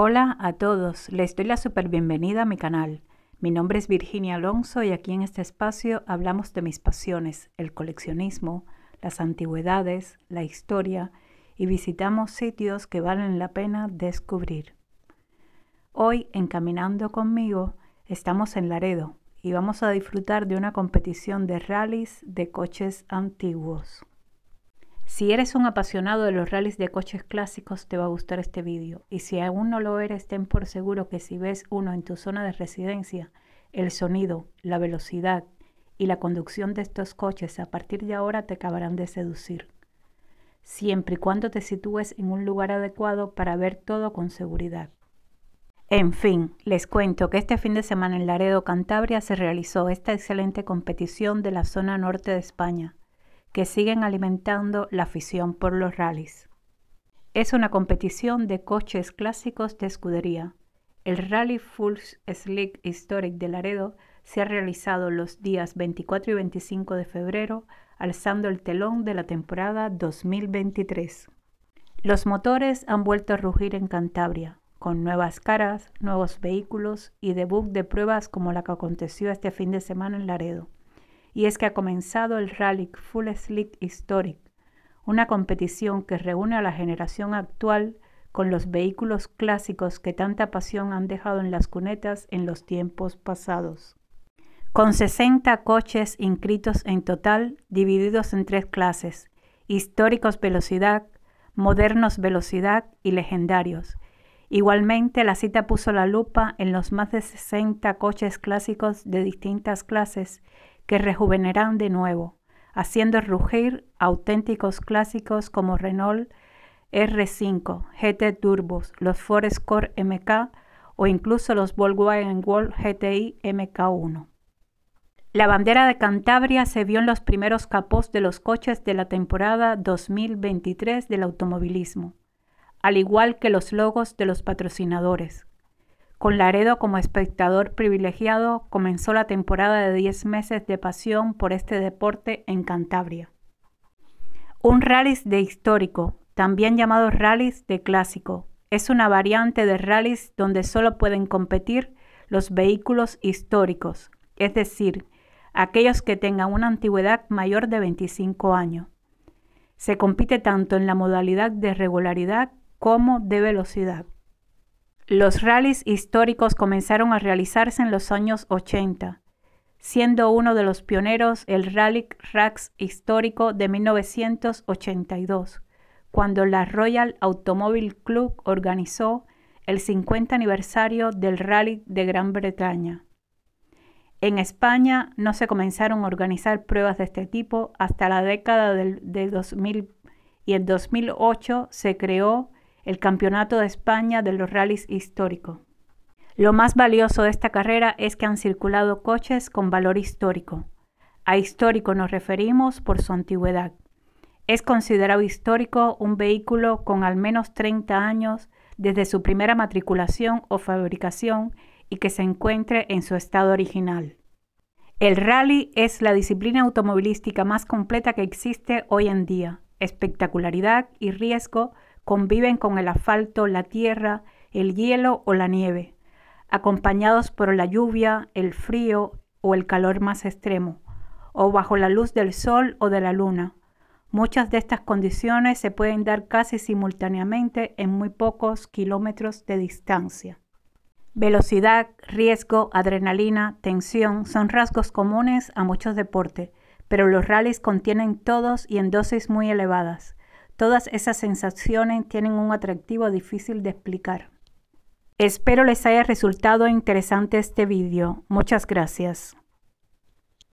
Hola a todos, les doy la super bienvenida a mi canal. Mi nombre es Virginia Alonso y aquí en este espacio hablamos de mis pasiones, el coleccionismo, las antigüedades, la historia y visitamos sitios que valen la pena descubrir. Hoy, encaminando conmigo, estamos en Laredo y vamos a disfrutar de una competición de rallies de coches antiguos. Si eres un apasionado de los rallies de coches clásicos, te va a gustar este vídeo. Y si aún no lo eres, ten por seguro que si ves uno en tu zona de residencia, el sonido, la velocidad y la conducción de estos coches a partir de ahora te acabarán de seducir. Siempre y cuando te sitúes en un lugar adecuado para ver todo con seguridad. En fin, les cuento que este fin de semana en Laredo, Cantabria, se realizó esta excelente competición de la zona norte de España que siguen alimentando la afición por los rallies. Es una competición de coches clásicos de escudería. El Rally Full Slick Historic de Laredo se ha realizado los días 24 y 25 de febrero, alzando el telón de la temporada 2023. Los motores han vuelto a rugir en Cantabria, con nuevas caras, nuevos vehículos y debut de pruebas como la que aconteció este fin de semana en Laredo y es que ha comenzado el Rally Full Slick Historic, una competición que reúne a la generación actual con los vehículos clásicos que tanta pasión han dejado en las cunetas en los tiempos pasados. Con 60 coches inscritos en total, divididos en tres clases, históricos velocidad, modernos velocidad y legendarios. Igualmente, la cita puso la lupa en los más de 60 coches clásicos de distintas clases que rejuvenarán de nuevo, haciendo rugir auténticos clásicos como Renault R5, GT Turbos, los Ford Escort MK o incluso los Volkswagen Golf GTI MK1. La bandera de Cantabria se vio en los primeros capós de los coches de la temporada 2023 del automovilismo, al igual que los logos de los patrocinadores, con Laredo como espectador privilegiado, comenzó la temporada de 10 meses de pasión por este deporte en Cantabria. Un rally de histórico, también llamado rally de clásico, es una variante de rally donde solo pueden competir los vehículos históricos, es decir, aquellos que tengan una antigüedad mayor de 25 años. Se compite tanto en la modalidad de regularidad como de velocidad. Los rallies históricos comenzaron a realizarse en los años 80, siendo uno de los pioneros el Rally Racks histórico de 1982, cuando la Royal Automobile Club organizó el 50 aniversario del Rally de Gran Bretaña. En España no se comenzaron a organizar pruebas de este tipo hasta la década del, de 2000 y en 2008 se creó el Campeonato de España de los Rallys Histórico. Lo más valioso de esta carrera es que han circulado coches con valor histórico. A histórico nos referimos por su antigüedad. Es considerado histórico un vehículo con al menos 30 años desde su primera matriculación o fabricación y que se encuentre en su estado original. El rally es la disciplina automovilística más completa que existe hoy en día. Espectacularidad y riesgo conviven con el asfalto, la tierra, el hielo o la nieve, acompañados por la lluvia, el frío o el calor más extremo, o bajo la luz del sol o de la luna. Muchas de estas condiciones se pueden dar casi simultáneamente en muy pocos kilómetros de distancia. Velocidad, riesgo, adrenalina, tensión son rasgos comunes a muchos deportes, pero los rallies contienen todos y en dosis muy elevadas. Todas esas sensaciones tienen un atractivo difícil de explicar. Espero les haya resultado interesante este vídeo. Muchas gracias.